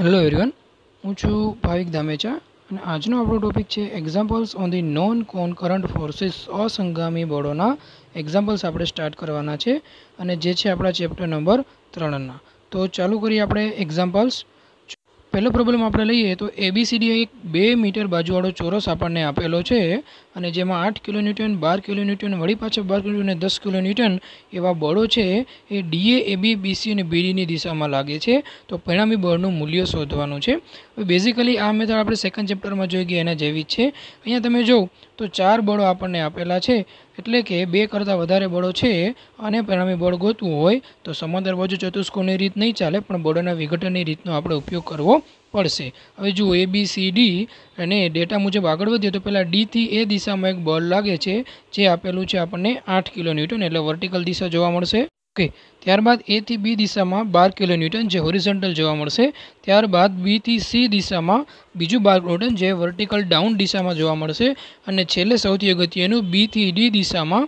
hello everyone હું છું ભાવિક ધામેચા અને આજનો આપણો ટોપિક છે examples on the non concurrent forces અસંગામી બળોના એક્ઝામ્પલ્સ આપણે સ્ટાર્ટ કરવાના છે અને જે છે આપણા ચેપ્ટર નંબર ત્રણના તો ચાલુ કરીએ આપણે એક્ઝામ્પલ્સ પહેલો પ્રોબ્લેમ આપણે લઈએ તો એબીસીડી એક બે મીટર બાજુવાળો ચોરસ આપણને આપેલો છે અને જેમાં આઠ કિલો ન્યૂટન બાર કિલો ન્યૂટન વળી પાછા બાર કિલો અને દસ કિલો ન્યૂટન એવા બળો છે એ ડીએ એબી બીસી અને બીડીની દિશામાં લાગે છે તો પરિણામી બળનું મૂલ્ય શોધવાનું છે બેઝિકલી આ મેથડ આપણે સેકન્ડ ચેપ્ટરમાં જોઈ ગઈ એના જેવી જ છે અહીંયા તમે જોઉં તો ચાર બળો આપણને આપેલા છે એટલે કે બે કરતાં વધારે બળો છે અને પરિણામી બળ ગોતવું હોય તો સમાંતર બાજુ ચતુષ્કોની રીત નહીં ચાલે પણ બળોના વિઘટનની રીતનો આપણે ઉપયોગ કરવો પડશે હવે જુઓ એ બી સી ડી અને ડેટા મુજબ આગળ વધીએ તો પહેલાં ડીથી એ દિશામાં એક બળ લાગે છે જે આપેલું છે આપણને આઠ કિલો એટલે વર્ટિકલ દિશા જોવા મળશે ઓકે ત્યારબાદ એથી બી દિશામાં બાર કિલો જે હોરિઝન્ટલ જોવા મળશે ત્યારબાદ બીથી સી દિશામાં બીજું બાર ન્યૂટન જે વર્ટિકલ ડાઉન દિશામાં જોવા મળશે અને છેલ્લે સૌથી અગત્યનું બીથી ડી દિશામાં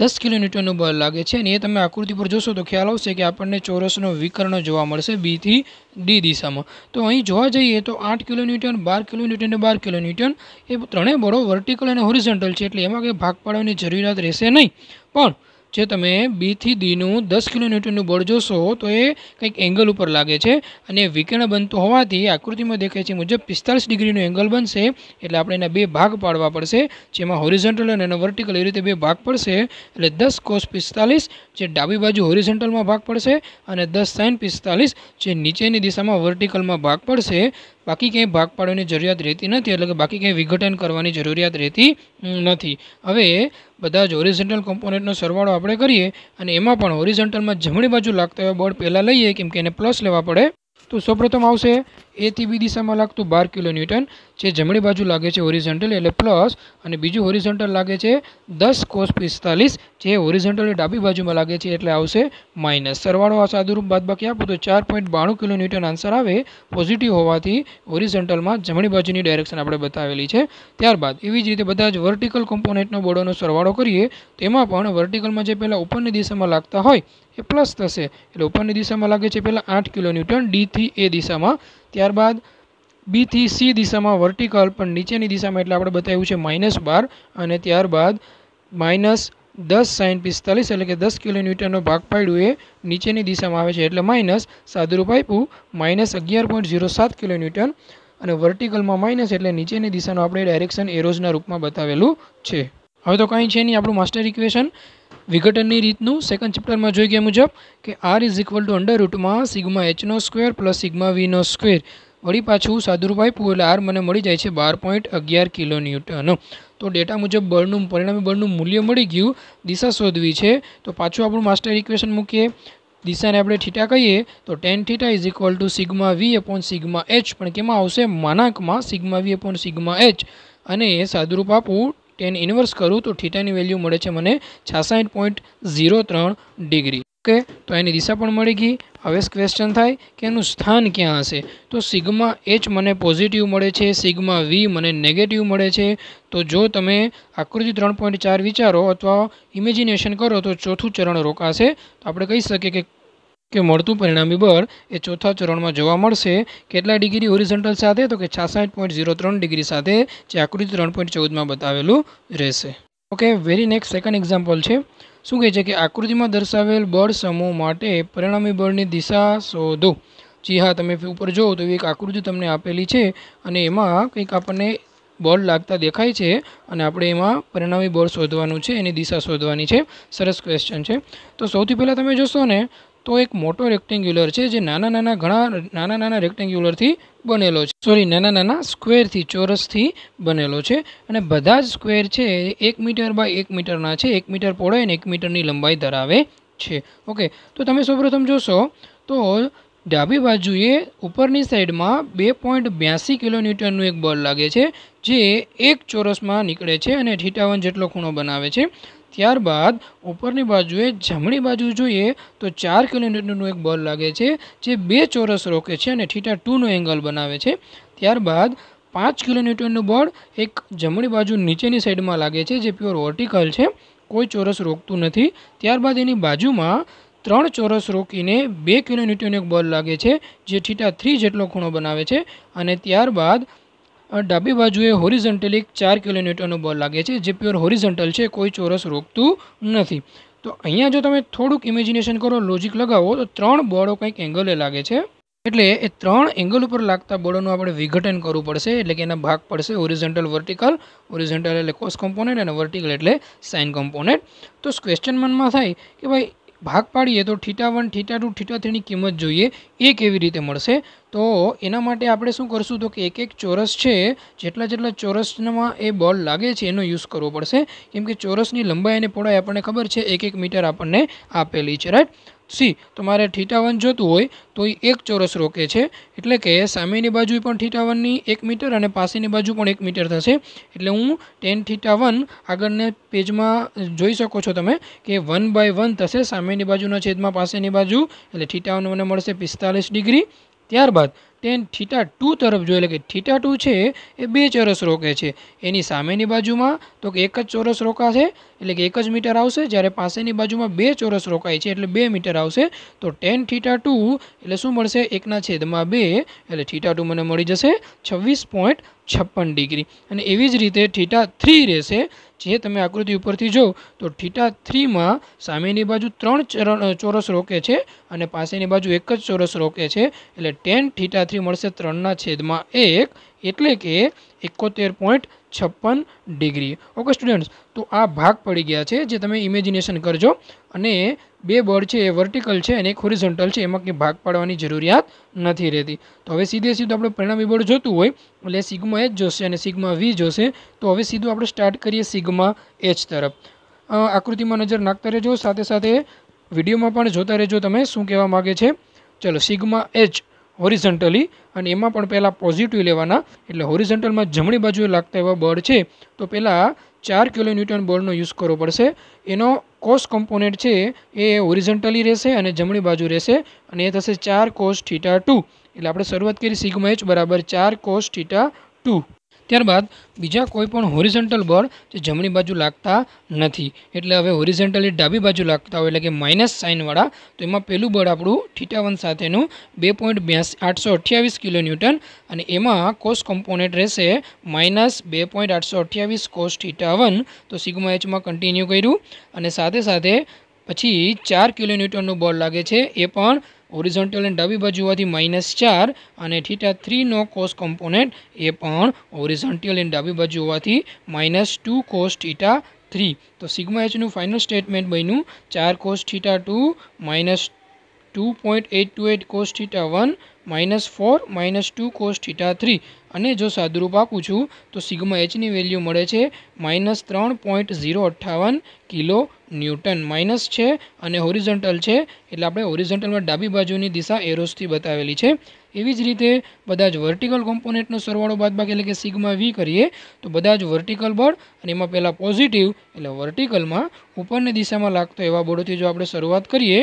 દસ કિલો બળ લાગે છે અને એ તમે આકૃતિ પર જોશો તો ખ્યાલ આવશે કે આપણને ચોરસનો વિકર્ણ જોવા મળશે બીથી ડી દિશામાં તો અહીં જોવા જઈએ તો આઠ કિલો ન્યૂટન બાર કિલો અને બાર કિલો એ ત્રણેય બળો વર્ટિકલ અને હોરિઝોન્ટલ છે એટલે એમાં કંઈ ભાગ પાડવાની જરૂરિયાત રહેશે નહીં પણ જે તમે બીથી દીનું દસ કિલોમીટરનું બોર્ડ જોશો તો એ કંઈક એંગલ ઉપર લાગે છે અને વિકર્ણ બનતું હોવાથી આકૃતિમાં દેખાય છે મુજબ પિસ્તાલીસ ડિગ્રીનું એંગલ બનશે એટલે આપણે એના બે ભાગ પાડવા પડશે જેમાં હોરિઝોન્ટલ અને એનો વર્ટિકલ એ રીતે બે ભાગ પડશે એટલે દસ કોસ પિસ્તાલીસ જે ડાબી બાજુ હોરિઝન્ટલમાં ભાગ પડશે અને દસ સાઇન પિસ્તાલીસ જે નીચેની દિશામાં વર્ટિકલમાં ભાગ પડશે બાકી ક્યાંય ભાગ પાડવાની જરૂરિયાત રહેતી નથી એટલે કે બાકી ક્યાંય વિઘટન કરવાની જરૂરિયાત રહેતી નથી હવે બધા જ હોરિઝોન્ટલ કોમ્પોનેન્ટનો સરવાળો આપણે કરીએ અને એમાં પણ હોરિઝોન્ટલમાં જમણી બાજુ લાગતા એવા બોર્ડ પહેલાં લઈએ કેમ કે એને પ્લસ લેવા પડે તો સૌપ્રથમ આવશે એથી બી દિશામાં લાગતું બાર કિલોન્યુટન જે જમણી બાજુ લાગે છે ઓરિઝન્ટલ એટલે પ્લસ અને બીજું હોરિઝોન્ટલ લાગે છે દસ કોસ પિસ્તાલીસ જે હોરિઝોન્ટલ ડાબી બાજુમાં લાગે છે એટલે આવશે માઇનસ સરવાળો આ સાદુરૂપ બાદબાકી આપું તો ચાર પોઈન્ટ બાણું કિલો આન્સર આવે પોઝિટિવ હોવાથી હોરિઝોન્ટલમાં જમણી બાજુની ડાયરેક્શન આપણે બતાવેલી છે ત્યારબાદ એવી જ રીતે બધા જ વર્ટિકલ કોમ્પોનેન્ટનો બોર્ડોનો સરવાળો કરીએ તેમાં પણ વર્ટિકલમાં જે પહેલાં ઉપરની દિશામાં લાગતા હોય એ પ્લસ થશે એટલે ઉપરની દિશામાં લાગે છે પહેલાં આઠ કિલોન્યુટન ડીથી એ દિશામાં ત્યારબાદ બીથી સી દિશામાં વર્ટિકલ પણ નીચેની દિશામાં એટલે આપણે બતાવ્યું છે માઇનસ બાર અને ત્યારબાદ માઇનસ દસ સાઇન પિસ્તાલીસ એટલે કે દસ કિલોમીટરનો ભાગ પાડ્યું એ નીચેની દિશામાં આવે છે એટલે માઇનસ સાદુરૂપ આપ્યું માઇનસ અગિયાર પોઈન્ટ ઝીરો સાત કિલોમીટર અને વર્ટિકલમાં માઇનસ એટલે નીચેની દિશાનું આપણે ડાયરેક્શન એરોઝના રૂપમાં બતાવેલું છે હવે તો કંઈ છે નહીં આપણું માસ્ટર ઇક્વેશન વિઘટનની રીતનું સેકન્ડ ચેપ્ટરમાં જોઈ ગયા મુજબ કે R is equal to under રૂટમાં સિગમા એચનો સ્ક્વેર પ્લસ સિગ્મા વીનો સ્ક્વેર વળી પાછું સાદુરૂપ પૂ એટલે આર મને મળી જાય છે બાર પોઈન્ટ અગિયાર કિલો ન્યૂટન તો ડેટા મુજબ બળનું પરિણામી બળનું મૂલ્ય મળી ગયું દિશા શોધવી છે તો પાછું આપણું માસ્ટર ઇક્વેશન મૂકીએ દિશાને આપણે થીટા કહીએ તો tan theta is equal to sigma V upon sigma H પણ કેમાં આવશે માનાંકમાં sigma V upon sigma H અને સાદુરૂપ આપવું ટેન ઇન્વર્સ કરું તો થીટાની વેલ્યુ મળે છે મને છાસઠ પોઈન્ટ ઝીરો ત્રણ ડિગ્રી ઓકે તો એની દિશા પણ મળી ગઈ હવે ક્વેશ્ચન થાય કે એનું સ્થાન ક્યાં હશે તો સિગ્મા એચ મને પોઝિટિવ મળે છે સિગ્મા વી મને નેગેટિવ મળે છે તો જો તમે આકૃતિ ત્રણ પોઈન્ટ ચાર વિચારો અથવા ઇમેજિનેશન કરો તો ચોથું ચરણ રોકાશે તો આપણે કહી શકીએ કે કે મળતું પરિણામી બળ એ ચોથા ચરણમાં જોવા મળશે કેટલા ડિગ્રી ઓરિઝન્ટલ સાથે તો કે છાસઠ પોઈન્ટ ઝીરો ત્રણ ડિગ્રી સાથે જે આકૃતિ ત્રણ પોઈન્ટ ચૌદમાં બતાવેલું રહેશે okay very next second example છે શું કહે છે કે આકૃતિમાં દર્શાવેલ બળ સમૂહ માટે પરિણામી બળની દિશા શોધો જી હા તમે ઉપર જુઓ તો એવી એક આકૃતિ તમને આપેલી છે અને એમાં કંઈક આપણને બળ લાગતા દેખાય છે અને આપણે એમાં પરિણામી બળ શોધવાનું છે એની દિશા શોધવાની છે સરસ ક્વેશ્ચન છે તો સૌથી પહેલાં તમે જોશો ને તો એક મોટો રેક્ટેન્ગ્યુલર છે જે નાના નાના ઘણા નાના નાના રેક્ટેન્ગ્યુલરથી બનેલો છે સોરી નાના નાના સ્ક્વેરથી ચોરસથી બનેલો છે અને બધા જ સ્ક્વેર છે એ એક મીટર બાય એક મીટરના છે એક મીટર પહોળાઈ અને એક મીટરની લંબાઈ ધરાવે છે ઓકે તો તમે સૌપ્રથમ જોશો તો ડાબી બાજુએ ઉપરની સાઈડમાં બે પોઈન્ટ બ્યાસી કિલોન્યુટનનું એક બળ લાગે છે જે એક ચોરસમાં નીકળે છે અને ઠીટાવન જેટલો ખૂણો બનાવે છે ત્યારબાદ ઉપરની બાજુએ જમણી બાજુ જોઈએ તો ચાર કિલોમીટરનું એક બોલ લાગે છે જે બે ચોરસ રોકે છે અને થીટા ટુનો એંગલ બનાવે છે ત્યારબાદ પાંચ કિલોમીટરનું બોર્ડ એક જમણી બાજુ નીચેની સાઈડમાં લાગે છે જે પ્યોર વર્ટિકલ છે કોઈ ચોરસ રોકતું નથી ત્યારબાદ એની બાજુમાં ત્રણ ચોરસ રોકીને બે કિલોમીટરનો એક બોલ લાગે છે જે થીટા થ્રી જેટલો ખૂણો બનાવે છે અને ત્યારબાદ ડાબી બાજુએ હોરિઝન્ટલી ચાર કિલોન્યુટનનું બળ લાગે છે જે પ્યોર હોરિઝન્ટલ છે કોઈ ચોરસ રોકતું નથી તો અહીંયા જો તમે થોડુંક ઇમેજિનેશન કરો લોજિક લગાવો તો ત્રણ બોળો કંઈક એંગલે લાગે છે એટલે એ ત્રણ એંગલ ઉપર લાગતા બોળોનું આપણે વિઘટન કરવું પડશે એટલે કે એના ભાગ પડશે ઓરિઝન્ટલ વર્ટિકલ ઓરિઝન્ટલ એટલે કોસ કોમ્પોનેન્ટ અને વર્ટિકલ એટલે સાઇન કોમ્પોનેન્ટ તો ક્વેશ્ચન મનમાં થાય કે ભાઈ ભાગ પાડીએ તો ઠીટા વન ઠીટા ટુ ઠીટા થ્રીની કિંમત જોઈએ એ કેવી રીતે મળશે તો એના માટે આપણે શું કરશું તો કે એક એક ચોરસ છે જેટલા જેટલા ચોરસમાં એ બોલ લાગે છે એનો યુઝ કરવો પડશે કેમ કે ચોરસની લંબાઈ અને પહોળાઈ આપણને ખબર છે એક એક મીટર આપણને આપેલી છે રાઈટ સી તમારે થીટા વન જોતું હોય તો એ એક ચોરસ રોકે છે એટલે કે સામેની બાજુ પણ થીટા વનની એક મીટર અને પાસેની બાજુ પણ એક મીટર થશે એટલે હું ટેન થીટા વન આગળને પેજમાં જોઈ શકો છો તમે કે વન બાય વન થશે સામેની બાજુના છેદમાં પાસેની બાજુ એટલે થીટા વન મને મળશે પિસ્તાલીસ ડિગ્રી ત્યારબાદ ટેન થીટા ટુ તરફ જોઈએ એટલે કે થીટા ટુ છે એ બે ચોરસ રોકે છે એની સામેની બાજુમાં તો કે એક જ ચોરસ રોકાશે એટલે કે એક જ મીટર આવશે જ્યારે પાસેની બાજુમાં બે ચોરસ રોકાય છે એટલે બે મીટર આવશે તો ટેન થીટા ટુ એટલે શું મળશે એકના છેદમાં બે એટલે થીટા ટુ મને મળી જશે છવ્વીસ પોઈન્ટ છપ્પન ડિગ્રી અને એવી જ રીતે થીટા થ્રી રહેશે જે તમે આકૃતિ ઉપરથી જો તો થીટા થ્રીમાં સામેની બાજુ ત્રણ ચોરસ રોકે છે અને પાસેની બાજુ એક જ ચોરસ રોકે છે એટલે ટેન થીટા થ્રી મળશે ત્રણના છેદમાં એક એટલે કે એકોતેર પોઈન્ટ છપ્પન ડિગ્રી ઓકે સ્ટુડન્ટ્સ તો આ ભાગ પડી ગયા છે જે તમે ઇમેજિનેશન કરજો અને બે બોર્ડ છે એ વર્ટિકલ છે અને એક હોરિઝોન્ટલ છે એમાં કંઈ ભાગ પાડવાની જરૂરિયાત નથી રહેતી તો હવે સીધે સીધું આપણે પરિણામી બોર્ડ જોતું હોય એટલે સિગ્મા એચ જોશે અને સિગ્મા વી જોશે તો હવે સીધું આપણે સ્ટાર્ટ કરીએ સિગ્મા એચ તરફ આકૃતિમાં નજર નાખતા રહેજો સાથે સાથે વિડીયોમાં પણ જોતા રહેજો તમે શું કહેવા માગે છે ચલો સિગ્મા એચ હોરિઝન્ટલી અને એમાં પણ પહેલાં પોઝિટિવ લેવાના એટલે હોરિઝન્ટલમાં જમણી બાજુએ લાગતા એવા બળ છે તો પહેલાં ચાર કિલો ન્યૂટન બળનો યુઝ કરવો પડશે એનો કોસ કમ્પોનેન્ટ છે એ ઓરિઝન્ટલી રહેશે અને જમણી બાજુ રહેશે અને એ થશે ચાર કોસ થીટા ટુ એટલે આપણે શરૂઆત કરી સિગ્મા એચ બરાબર ચાર કોસ થીટા ટુ ત્યારબાદ બીજા કોઈપણ પણ હોરિઝન્ટલ બળ જે જમણી બાજુ લાગતા નથી એટલે હવે હોરિઝન્ટલી ડાબી બાજુ લાગતા હોય એટલે કે માઇનસ સાઇનવાળા તો એમાં પહેલું બળ આપણું થીટાવન સાથેનું બે પોઈન્ટ બ્યાસી આઠસો અઠ્યાવીસ કિલો ન્યૂટન અને એમાં કોસ કોમ્પોનેટ રહેશે માઇનસ બે પોઈન્ટ આઠસો અઠ્યાવીસ કોસ થીટાવન તો સિગ્મા એચમાં કન્ટિન્યુ કર્યું અને સાથે સાથે પછી ચાર કિલો ન્યૂટનનું બળ લાગે છે એ પણ ઓરિઝોન્ટલ અને ડાબી બાજુ હોવાથી માઇનસ ચાર અને થીટા થ્રીનો કોસ કોમ્પોનેન્ટ એ પણ ઓરિઝોન્ટલ અને ડાબી બાજુ હોવાથી minus two cos theta three તો સિગ્મા એચનું ફાઇનલ સ્ટેટમેન્ટ બન્યું ચાર cos theta two minus two point eight two eight cos theta one minus four minus two cos theta three અને જો સાદુરૂપ આપું છું તો સિગ્મા એચની વેલ્યુ મળે છે માઇનસ ત્રણ પોઈન્ટ ઝીરો અઠ્ઠાવન કિલો ન્યૂટન માઇનસ છે અને હોરિઝોન્ટલ છે એટલે આપણે હોરિઝોન્ટલમાં ડાબી બાજુની દિશા એરોસથી બતાવેલી છે એવી જ રીતે બધા જ વર્ટિકલ કોમ્પોનેન્ટનો સરવાળો બાદબાકી એટલે કે સિગ્મા વી કરીએ તો બધા જ વર્ટિકલ બળ અને એમાં પહેલાં પોઝિટિવ એટલે વર્ટિકલમાં ઉપરની દિશામાં લાગતો એવા બળોથી જો આપણે શરૂઆત કરીએ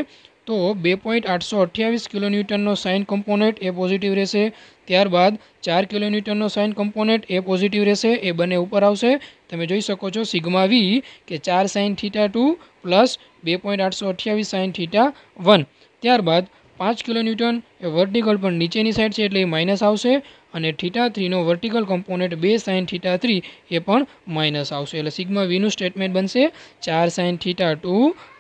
તો બે પોઈન્ટ આઠસો અઠ્યાવીસ કિલોન્યૂટનનો સાઇન કમ્પોનેન્ટ એ પોઝિટિવ રહેશે ત્યારબાદ ચાર કિલોન્યૂટનનો સાઇન કમ્પોનેન્ટ એ પોઝિટિવ રહેશે એ બંને ઉપર આવશે તમે જોઈ શકો છો સિગ્મા વી કે ચાર સાઇન થીટા ટુ પ્લસ બે પોઈન્ટ આઠસો અઠ્યાવીસ સાઇન થીટા વન ત્યારબાદ પાંચ કિલોન્યૂટન એ વર્ટિકલ પણ નીચેની સાઈડ છે એટલે એ માઇનસ આવશે અને થીટા થ્રીનો વર્ટિકલ કમ્પોનેન્ટ બે સાઇન થીટા થ્રી એ પણ માઇનસ આવશે એટલે સિગમા વીનું સ્ટેટમેન્ટ બનશે ચાર સાઇન થીટા ટુ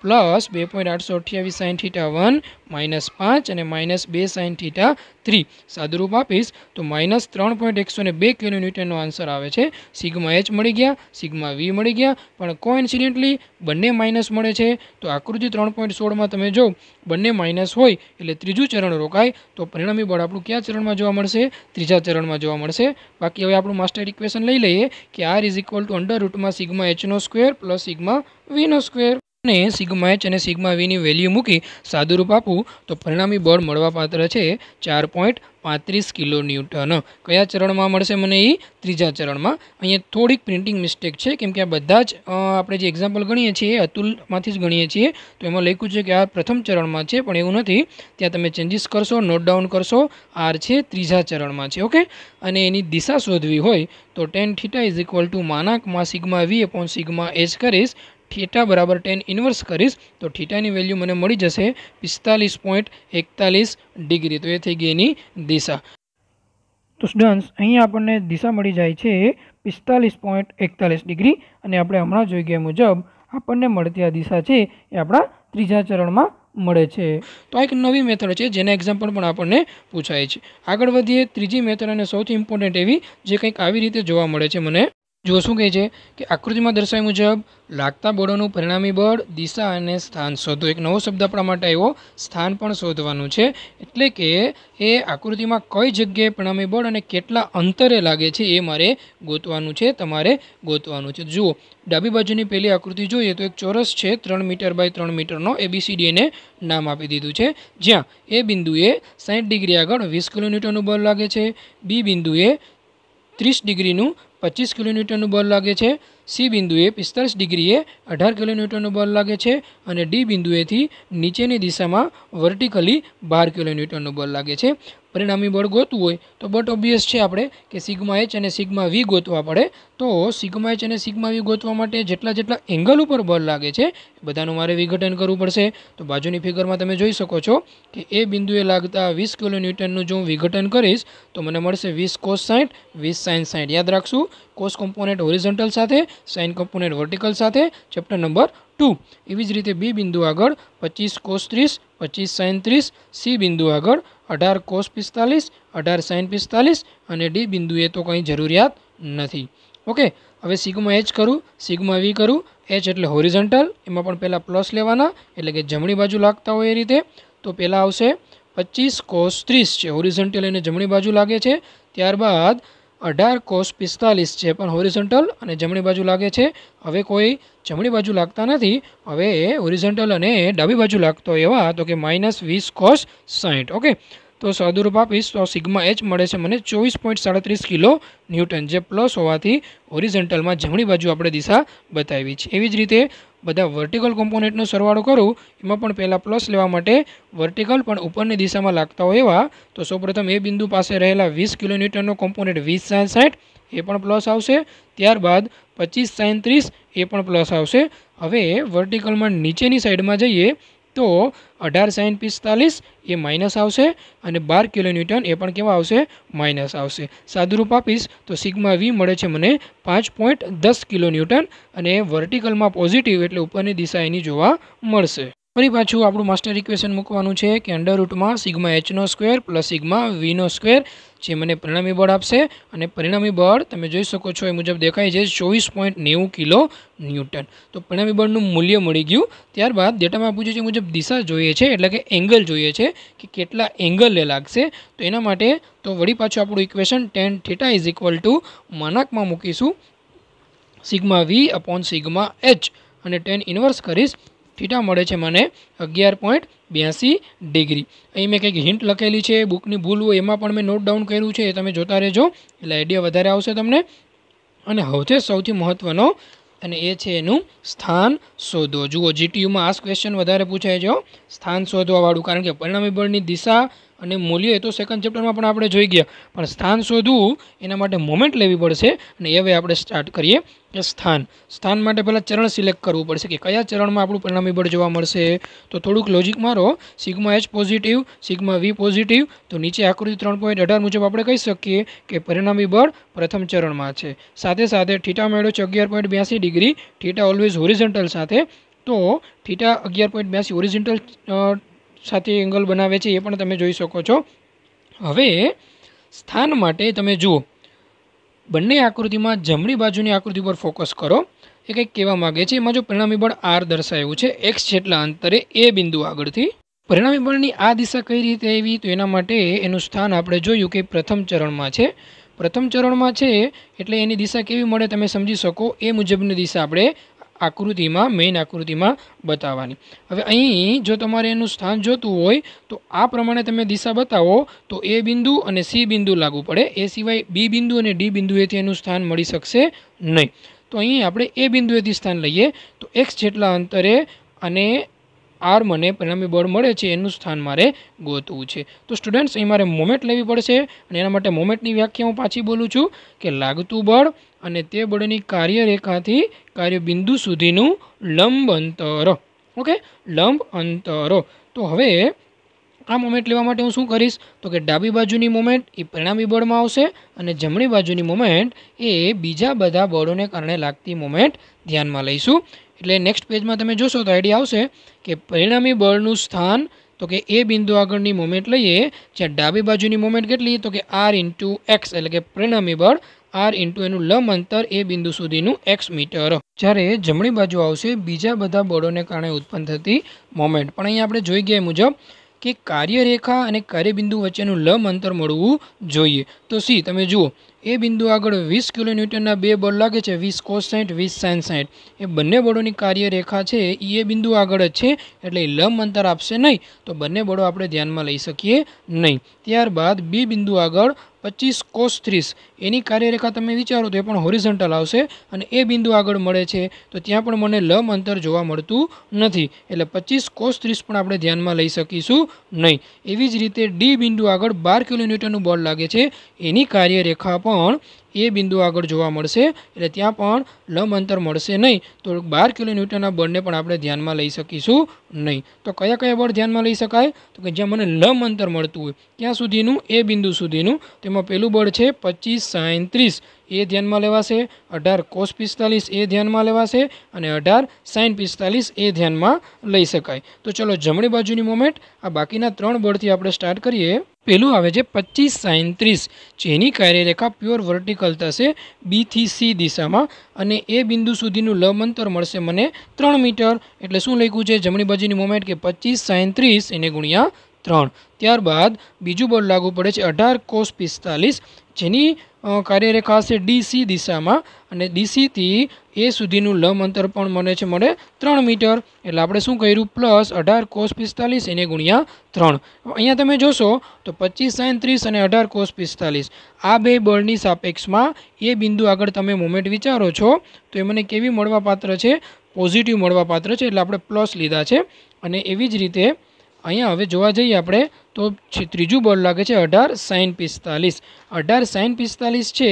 પ્લસ બે પોઈન્ટ આઠસો અઠ્યાવીસ સાઇન થીટા વન માઇનસ પાંચ અને માઇનસ બે સાઇન થીટા થ્રી સાદુરૂપ આપીશ તો માઇનસ ત્રણ પોઈન્ટ એકસો બે કિલો આન્સર આવે છે સિગ્મા એચ મળી ગયા સિગ્મા વી મળી ગયા પણ ઇન્સિડેન્ટલી બંને માઇનસ મળે છે તો આકૃતિ ત્રણ પોઈન્ટ સોળમાં તમે જો બંને માઇનસ હોય એટલે ત્રીજું ચરણ રોકાય તો પરિણામી બળ આપણું કયા ચરણમાં જોવા મળશે ત્રીજા ચરણમાં જોવા મળશે બાકી હવે આપણું માસ્ટર ઇક્વેશન લઈ લઈએ કે R is equal to under રૂટમાં સિગ્મા એચનો સ્ક્વેર પ્લસ સિગ્મા વીનો સ્ક્વેર અને સિગ્મા એચ અને સિગ્મા વીની વેલ્યુ મૂકી સાદુરૂપ આપવું તો પરિણામી બળ મળવાપાત્ર છે ચાર પોઈન્ટ પાંત્રીસ કિલો ન્યૂટન કયા ચરણમાં મળશે મને એ ત્રીજા ચરણમાં અહીંયા થોડીક પ્રિન્ટિંગ મિસ્ટેક છે કેમ કે આ બધા જ આપણે જે એક્ઝામ્પલ ગણીએ છીએ અતુલમાંથી જ ગણીએ છીએ તો એમાં લખ્યું છે કે આ પ્રથમ ચરણમાં છે પણ એવું નથી ત્યાં તમે ચેન્જીસ કરશો નોટ ડાઉન કરશો આર છે ત્રીજા ચરણમાં છે ઓકે અને એની દિશા શોધવી હોય તો tan theta is equal to માનાકમાં sigma V upon sigma H કરીશ થીટા બરાબર ટેન ઇન્વર્સ કરીશ તો થીટાની વેલ્યુ મને મળી જશે પિસ્તાલીસ પોઈન્ટ એકતાલીસ ડિગ્રી તો એ થઈ ગઈ એની દિશા તો સ્ટન્સ અહીં આપણને દિશા મળી જાય છે પિસ્તાલીસ પોઈન્ટ એકતાલીસ ડિગ્રી અને આપણે હમણાં જોઈ ગયા મુજબ આપણને મળતી આ દિશા છે એ આપણા ત્રીજા ચરણમાં મળે છે તો આ એક નવી મેથડ છે જેના એક્ઝામ્પલ પણ આપણને પૂછાય છે આગળ વધીએ ત્રીજી મેથડ અને સૌથી ઇમ્પોર્ટન્ટ એવી જે કંઈક આવી રીતે જોવા મળે છે મને જો શું કહે છે કે આકૃતિમાં દર્શાવ્યા મુજબ લાગતા બળોનું પરિણામી બળ દિશા અને સ્થાન શોધો એક નવો શબ્દ આપણા માટે આવ્યો સ્થાન પણ શોધવાનું છે એટલે કે એ આકૃતિમાં કઈ જગ્યાએ પરિણામી બળ અને કેટલા અંતરે લાગે છે એ મારે ગોતવાનું છે તમારે ગોતવાનું છે જુઓ ડાબી બાજુની પહેલી આકૃતિ જોઈએ તો એક ચોરસ છે ત્રણ મીટર બાય ત્રણ મીટરનો એબીસીડી નામ આપી દીધું છે જ્યાં એ બિંદુએ સાઠ ડિગ્રી આગળ વીસ કિલોમીટરનું બળ લાગે છે બી બિંદુએ ત્રીસ ડિગ્રીનું પચીસ કિલોન્યૂટનનું બળ લાગે છે સી બિંદુએ પિસ્તાલીસ ડિગ્રીએ અઢાર કિલોન્યૂટનનું બળ લાગે છે અને ડી બિંદુએથી નીચેની દિશામાં વર્ટિકલી બાર કિલોન્યૂટનનું બળ લાગે છે પરિણામી બળ ગોતવું હોય તો બટ ઓબ્વિયસ છે આપણે કે સિગ્મા એચ અને સિગ્મા વી ગોતવા પડે તો સિગ્મા એચ અને સિગ્મા વી ગોતવા માટે જેટલા જેટલા એંગલ ઉપર બળ લાગે છે બધાનું મારે વિઘટન કરવું પડશે તો બાજુની ફિગરમાં તમે જોઈ શકો છો કે એ બિંદુએ લાગતા વીસ કિલો ન્યૂટનનું જો હું વિઘટન કરીશ તો મને મળશે વીસ કોસ સાઠ વીસ સાઇન સાઠ યાદ રાખશું કોસ કોમ્પોનેન્ટ ઓરિઝન્ટલ સાથે સાઇન કોમ્પોનેટ વર્ટિકલ સાથે ચેપ્ટર નંબર ટુ એવી જ રીતે બી બિંદુ આગળ પચીસ કોસ ત્રીસ પચીસ સાઇન ત્રીસ સી બિંદુ આગળ અઢાર કોસ પિસ્તાલીસ અઢાર સાઇન પિસ્તાલીસ અને ડી બિંદુએ તો કંઈ જરૂરિયાત નથી ઓકે હવે સિગ્મા એચ કરું સિગ્મા વી કરું એચ એટલે હોરિઝન્ટલ એમાં પણ પહેલાં પ્લસ લેવાના એટલે કે જમણી બાજુ લાગતા હોય એ રીતે તો પહેલાં આવશે પચીસ કોસ ત્રીસ છે હોરિઝન્ટલ એને જમણી બાજુ લાગે છે ત્યારબાદ અઢાર કોસ પિસ્તાલીસ છે પણ હોરિઝોન્ટલ અને જમણી બાજુ લાગે છે હવે કોઈ જમણી બાજુ લાગતા નથી હવે એ હોરિઝોન્ટલ અને ડાબી બાજુ લાગતો એવા તો કે માઇનસ વીસ કોસ સાહીઠ ઓકે તો સદુરૂપ આપીશ તો સિગ્મા એચ મળે છે મને ચોવીસ પોઈન્ટ સાડત્રીસ કિલો ન્યૂટન જે પ્લસ હોવાથી હોરિઝોન્ટલમાં જમણી બાજુ આપણે દિશા બતાવી છે એવી જ રીતે બધા વર્ટિકલ કોમ્પોનેન્ટનો સરવાળો કરું એમાં પણ પહેલાં પ્લસ લેવા માટે વર્ટિકલ પણ ઉપરની દિશામાં લાગતા હોય એવા તો સૌપ્રથમ એ બિંદુ પાસે રહેલા વીસ કિલોમીટરનો કોમ્પોનેન્ટ વીસ સાઇન સાઠ એ પણ પ્લસ આવશે ત્યારબાદ પચીસ સાઇન ત્રીસ એ પણ પ્લસ આવશે હવે વર્ટિકલમાં નીચેની સાઈડમાં જઈએ તો અઢાર સાઈન પિસ્તાલીસ એ માઇનસ આવશે અને બાર કિલોન્યૂટન એ પણ કેવા આવશે માઇનસ આવશે સાદુરૂપ આપીશ તો સિગ્મા વી મળે છે મને પાંચ પોઈન્ટ દસ કિલોન્યૂટન અને વર્ટિકલમાં પોઝિટિવ એટલે ઉપરની દિશા એની જોવા મળશે ફરી પાછું આપણું માસ્ટર ઇક્વેશન મૂકવાનું છે કે અંડર રૂટમાં સિગ્મા એચનો સ્ક્વેર પ્લસ સિગ્મા વીનો સ્ક્વેર જે મને પરિણામી બળ આપશે અને પરિણામી બળ તમે જોઈ શકો છો એ મુજબ દેખાય છે ચોવીસ પોઈન્ટ નેવું કિલો ન્યૂટન તો પરિણામી બળનું મૂલ્ય મળી ગયું ત્યારબાદ ડેટામાં પૂછ્યું છે મુજબ દિશા જોઈએ છે એટલે કે એંગલ જોઈએ છે કે કેટલા એંગલે લાગશે તો એના માટે તો વળી પાછું આપણું equation tan theta is equal to માનાકમાં મૂકીશું sigma V upon sigma H અને ટેન ઇન્વર્સ કરીશ થીટા મળે છે મને અગિયાર પોઈન્ટ બ્યાસી ડિગ્રી અહીં મેં કંઈક હિન્ટ લખેલી છે બુકની ભૂલ હોય એમાં પણ મેં નોટ ડાઉન કર્યું છે એ તમે જોતા રહેજો એટલે આઈડિયા વધારે આવશે તમને અને હવે સૌથી મહત્ત્વનો અને એ છે એનું સ્થાન શોધો જુઓ જીટીયુમાં આ ક્વેશ્ચન વધારે પૂછાય છે સ્થાન શોધવાવાળું કારણ કે પરિણામી બળની દિશા અને મૂલ્ય એ તો સેકન્ડ ચેપ્ટરમાં પણ આપણે જોઈ ગયા પણ સ્થાન શોધવું એના માટે મોમેન્ટ લેવી પડશે અને એ હવે આપણે સ્ટાર્ટ કરીએ કે સ્થાન સ્થાન માટે પહેલાં ચરણ સિલેક્ટ કરવું પડશે કે કયા ચરણમાં આપણું પરિણામી બળ જોવા મળશે તો થોડુંક લોજિક મારો sigma H positive sigma V positive તો નીચે આકૃતિ ત્રણ પોઈન્ટ અઢાર મુજબ આપણે કહી શકીએ કે પરિણામી બળ પ્રથમ ચરણમાં છે સાથે સાથે ઠીટા મેળો છે અગિયાર પોઈન્ટ બ્યાસી ડિગ્રી ઠીટા ઓલવેઝ હોરિઝન્ટલ સાથે તો થીટા અગિયાર પોઈન્ટ બ્યાસી ઓરિજિનલ સાથે એંગલ બનાવે છે એ પણ તમે જોઈ શકો છો હવે સ્થાન માટે તમે જુઓ બંને આકૃતિમાં જમણી બાજુની આકૃતિ પર ફોકસ કરો એ કંઈક કહેવા માગે છે એમાં જો પરિણામી બળ આર દર્શાવ્યું છે એક્સ જેટલા અંતરે એ બિંદુ આગળથી પરિણામી બળની આ દિશા કઈ રીતે આવી તો એના માટે એનું સ્થાન આપણે જોયું કે પ્રથમ ચરણમાં છે પ્રથમ ચરણમાં છે એટલે એની દિશા કેવી મળે તમે સમજી શકો એ મુજબની દિશા આપણે આકૃતિમાં મેઇન આકૃતિમાં બતાવવાની હવે અહીં જો તમારે એનું સ્થાન જોતું હોય તો આ પ્રમાણે તમે દિશા બતાવો તો એ બિંદુ અને સી બિંદુ લાગુ પડે એ સિવાય બી બિંદુ અને ડી બિંદુએથી એનું સ્થાન મળી શકશે નહીં તો અહીં આપણે એ બિંદુએથી સ્થાન લઈએ તો એક્સ જેટલા અંતરે અને આર મને પરિણામી બળ મળે છે એનું સ્થાન મારે ગોતવું છે તો સ્ટુડન્ટ્સ અહીં મારે મોમેન્ટ લેવી પડશે અને એના માટે મોમેન્ટની વ્યાખ્યા હું પાછી બોલું છું કે લાગતું બળ અને તે બળની કાર્યરેખાથી કાર્યબિંદુ સુધીનું લંબ અંતર ઓકે લંબ અંતરો તો હવે આ મોમેન્ટ લેવા માટે હું શું કરીશ તો કે ડાબી બાજુની મોમેન્ટ એ પરિણામી બળમાં આવશે અને જમણી બાજુની મોમેન્ટ એ બીજા બધા બળોને કારણે લાગતી મોમેન્ટ ધ્યાનમાં લઈશું એટલે નેક્સ્ટ પેજમાં તમે જોશો તો આઈડિયા આવશે કે પરિણામી બળનું સ્થાન તો કે એ બિંદુ આગળની મોમેન્ટ લઈએ જ્યાં ડાબી બાજુની મોમેન્ટ કેટલી તો કે આર ઇન્ટુ એક્સ એટલે કે પરિણામી બળ આર ઇન્ટુ એનું લંબ અંતર એ બિંદુ સુધીનું એક્સ મીટર જ્યારે જમણી બાજુ આવશે બીજા બધા બળોને કારણે ઉત્પન્ન થતી મોમેન્ટ પણ અહીંયા આપણે જોઈ ગયા મુજબ કે કાર્યરેખા અને કાર્યબિંદુ વચ્ચેનું લંબ અંતર મળવું જોઈએ તો સી તમે જુઓ એ બિંદુ આગળ વીસ કિલોન્યૂટનના બે બળ લાગે છે વીસ કોસેન્ટ વીસ સાઇનસાઇટ એ બંને બળોની કાર્યરેખા છે એ બિંદુ આગળ જ છે એટલે લંબ અંતર આપશે નહીં તો બંને બળો આપણે ધ્યાનમાં લઈ શકીએ નહીં ત્યારબાદ બી બિંદુ આગળ પચીસ કોસ ત્રીસ એની કાર્યરેખા તમે વિચારો તો એ પણ હોરિઝન્ટલ આવશે અને એ બિંદુ આગળ મળે છે તો ત્યાં પણ મને લંબ અંતર જોવા મળતું નથી એટલે પચીસ કોસ ત્રીસ પણ આપણે ધ્યાનમાં લઈ શકીશું નહીં એવી જ રીતે ડી બિંદુ આગળ બાર કિલોમીટરનું બળ લાગે છે એની કાર્યરેખા upon એ બિંદુ આગળ જોવા મળશે એટલે ત્યાં પણ લંબ અંતર મળશે નહીં તો બાર કિલોમીટરના બળને પણ આપણે ધ્યાનમાં લઈ શકીશું નહીં તો કયા કયા બળ ધ્યાનમાં લઈ શકાય તો કે જ્યાં મને લંબ અંતર મળતું હોય ત્યાં સુધીનું એ બિંદુ સુધીનું તેમાં પહેલું બળ છે પચીસ સાંત્રીસ એ ધ્યાનમાં લેવાશે અઢાર કોસ પિસ્તાલીસ એ ધ્યાનમાં લેવાશે અને અઢાર સાઇન પિસ્તાલીસ એ ધ્યાનમાં લઈ શકાય તો ચલો જમણી બાજુની મોમેન્ટ આ બાકીના ત્રણ બળથી આપણે સ્ટાર્ટ કરીએ પહેલું આવે છે પચીસ સાઇન જેની કાર્યરેખા પ્યોર વર્ટિકલ સર્કલ થશે બીથી સી દિશામાં અને એ બિંદુ સુધીનું લંબ અંતર મળશે મને ત્રણ મીટર એટલે શું લખ્યું છે જમણી બાજુની મોમેન્ટ કે પચીસ સાઈન એને ગુણ્યા ત્રણ ત્યારબાદ બીજું બળ લાગુ પડે છે અઢાર કોસ પિસ્તાલીસ જેની કાર્યરેખા હશે ડીસી દિશામાં અને ડીસીથી એ સુધીનું લંબ અંતર પણ મને છે મળે ત્રણ મીટર એટલે આપણે શું કર્યું પ્લસ અઢાર કોસ પિસ્તાલીસ એને ગુણ્યા ત્રણ અહીંયા તમે જોશો તો પચીસ સાઈન ત્રીસ અને અઢાર કોસ પિસ્તાલીસ આ બે બળની સાપેક્ષમાં એ બિંદુ આગળ તમે મોમેન્ટ વિચારો છો તો એ મને કેવી મળવાપાત્ર છે પોઝિટિવ મળવાપાત્ર છે એટલે આપણે પ્લસ લીધા છે અને એવી જ રીતે અહીંયા હવે જોવા જઈએ આપણે તો ત્રીજું બોર્ડ લાગે છે અઢાર સાઇન પિસ્તાલીસ અઢાર સાઇન પિસ્તાલીસ છે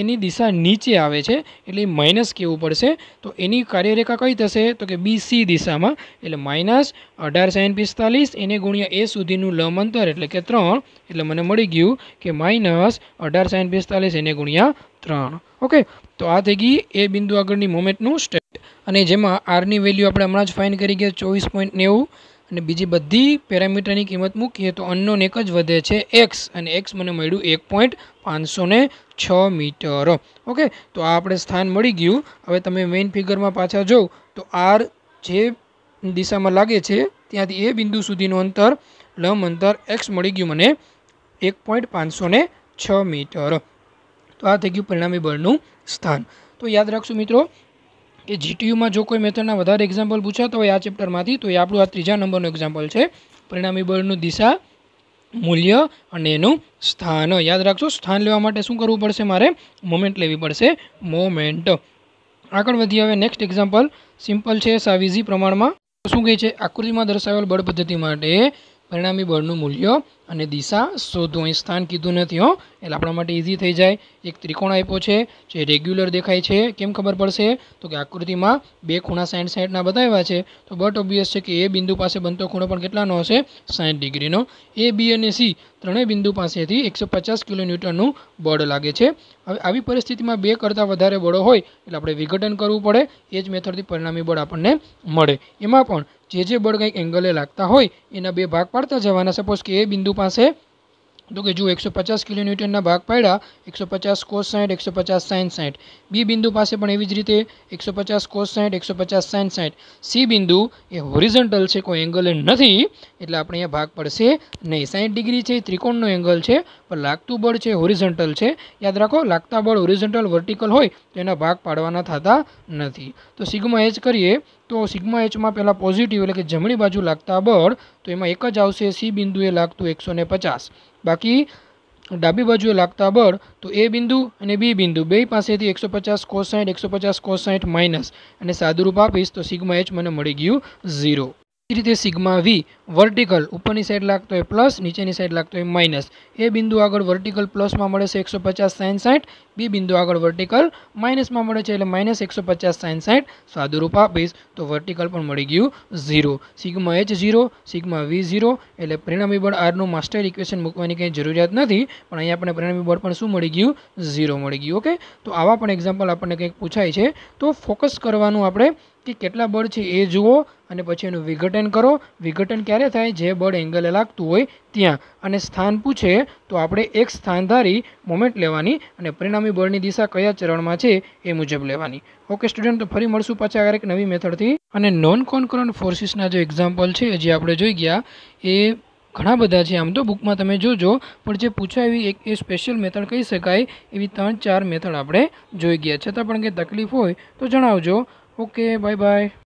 એની દિશા નીચે આવે છે એટલે માઇનસ કેવું પડશે તો એની કાર્યરેખા કઈ થશે તો કે બી દિશામાં એટલે માઇનસ અઢાર સાઇન પિસ્તાલીસ એને ગુણ્યા એ સુધીનું લમ અંતર એટલે કે ત્રણ એટલે મને મળી ગયું કે માઇનસ અઢાર સાઇન પિસ્તાલીસ એને ગુણ્યા ત્રણ ઓકે તો આ થઈ ગઈ એ બિંદુ આગળની મોમેન્ટનું સ્ટેટ અને જેમાં આરની વેલ્યુ આપણે હમણાં જ ફાઇન કરી ગયા ચોવીસ પોઈન્ટ નેવું અને બીજી બધી પેરામીટરની કિંમત મૂકીએ તો અનનોન એક જ વધે છે એક્સ અને એક્સ મને મળ્યું એક પોઈન્ટ પાંચસો ને છ મીટર ઓકે તો આ આપણે સ્થાન મળી ગયું હવે તમે મેઇન ફિગરમાં પાછા જોઉં તો આર જે દિશામાં લાગે છે ત્યાંથી એ બિંદુ સુધીનું અંતર લંબ અંતર એક્સ મળી ગયું મને એક પોઈન્ટ પાંચસો છ મીટર તો આ થઈ ગયું પરિણામી બળનું સ્થાન તો યાદ રાખશું મિત્રો કે જીટીયુમાં જો કોઈ મેથડના વધારે એક્ઝામ્પલ પૂછાતા હોય આ ચેપ્ટરમાંથી તો એ આપણું આ ત્રીજા નંબરનું એક્ઝામ્પલ છે પરિણામી બળનું દિશા મૂલ્ય અને એનું સ્થાન યાદ રાખજો સ્થાન લેવા માટે શું કરવું પડશે મારે મોમેન્ટ લેવી પડશે મોમેન્ટ આગળ વધીએ હવે નેક્સ્ટ એક્ઝામ્પલ સિમ્પલ છે સાવીઝી પ્રમાણમાં શું કહે છે આકૃતિમાં દર્શાવેલ બળ પદ્ધતિ માટે પરિણામી બળનું મૂલ્ય અને દિશા શોધો અહીં સ્થાન કીધું નથી હો એટલે આપણા માટે ઇઝી થઈ જાય એક ત્રિકોણ આપ્યો છે જે રેગ્યુલર દેખાય છે કેમ ખબર પડશે તો કે આકૃતિમાં બે ખૂણા સાઠ સાઠના બતાવ્યા છે તો બટ ઓબ્વિયસ છે કે એ બિંદુ પાસે બનતો ખૂણો પણ કેટલાનો હશે સાઠ ડિગ્રીનો એ બી અને સી ત્રણેય બિંદુ પાસેથી એકસો પચાસ કિલોન્યૂટનનું બળ લાગે છે હવે આવી પરિસ્થિતિમાં બે કરતાં વધારે બળો હોય એટલે આપણે વિઘટન કરવું પડે એ જ મેથડથી પરિણામી બળ આપણને મળે એમાં પણ જે જે બળ કંઈક એંગલે લાગતા હોય એના બે ભાગ પાડતા જવાના સપોઝ કે એ બિંદુ પાસે તો કે જો એકસો પચાસ કિલોન્યુટનના ભાગ પાડ્યા એકસો પચાસ કોસ સાઠ એકસો પચાસ સાઠ સાઠ બી બિંદુ પાસે પણ એવી જ રીતે એકસો પચાસ કોસ સાઠ એકસો પચાસ સાઠ સાઠ સી બિંદુ એ હોરિઝન્ટલ છે કોઈ એંગલ નથી એટલે આપણે અહીંયા ભાગ પડશે નહીં સાઠ ડિગ્રી છે ત્રિકોણનો એંગલ છે પણ લાગતું બળ છે હોરિઝન્ટલ છે યાદ રાખો લાગતા બળ હોરિઝન્ટલ વર્ટિકલ હોય તો એના ભાગ પાડવાના થતા નથી તો સિગ્મા એચ કરીએ તો સિગ્મા એચમાં પહેલાં પોઝિટિવ એટલે કે જમણી બાજુ લાગતા બળ તો એમાં એક જ આવશે સી બિંદુએ લાગતું એકસો પચાસ બાકી ડાબી બાજુએ લાગતા બળ તો એ બિંદુ અને બી બિંદુ બે પાસેથી એકસો પચાસ કોસાઇટ એકસો પચાસ કોસાઇટ માઇનસ અને સાદુરૂપ આપીશ તો સિગ્મા એચ મને મળી ગયું ઝીરો જ રીતે સિગ્મા વી વર્ટિકલ ઉપરની સાઈડ લાગતો હોય પ્લસ નીચેની સાઈડ લાગતો હોય માઇનસ એ બિંદુ આગળ વર્ટિકલ પ્લસમાં મળે છે એકસો પચાસ સાઇન સાઠ બી બિંદુ આગળ વર્ટિકલ માઇનસમાં મળે છે એટલે માઇનસ એકસો પચાસ સાઇન સાઠ સાદુરૂપ આપીશ તો વર્ટિકલ પણ મળી ગયું zero sigma H zero sigma V zero એટલે પરિણામી બળ આરનું માસ્ટર ઇક્વેશન મૂકવાની કંઈ જરૂરિયાત નથી પણ અહીંયા આપણે પરિણામી બળ પણ શું મળી ગયું ઝીરો મળી ગયું ઓકે તો આવા પણ એક્ઝામ્પલ આપણને કંઈક પૂછાય છે તો ફોકસ કરવાનું આપણે કે કેટલા બળ છે એ જુઓ અને પછી એનું વિઘટન કરો વિઘટન ક્યારે થાય જે બળ એંગલે લાગતું હોય ત્યાં અને સ્થાન પૂછે તો આપણે એક સ્થાનધારી મોમેન્ટ લેવાની અને પરિણામી બળની દિશા કયા ચરણમાં છે એ મુજબ લેવાની ઓકે સ્ટુડન્ટ તો ફરી મળશું પાછા આગળ એક નવી મેથડથી અને નોન કોન્કરન્ટ ફોર્સિસના જે એક્ઝામ્પલ છે જે આપણે જોઈ ગયા એ ઘણા બધા છે આમ તો બુકમાં તમે જોજો પણ જે પૂછાય એવી એક એ સ્પેશિયલ મેથડ કહી શકાય એવી ત્રણ ચાર મેથડ આપણે જોઈ ગયા છતાં પણ કંઈ તકલીફ હોય તો જણાવજો okay bye bye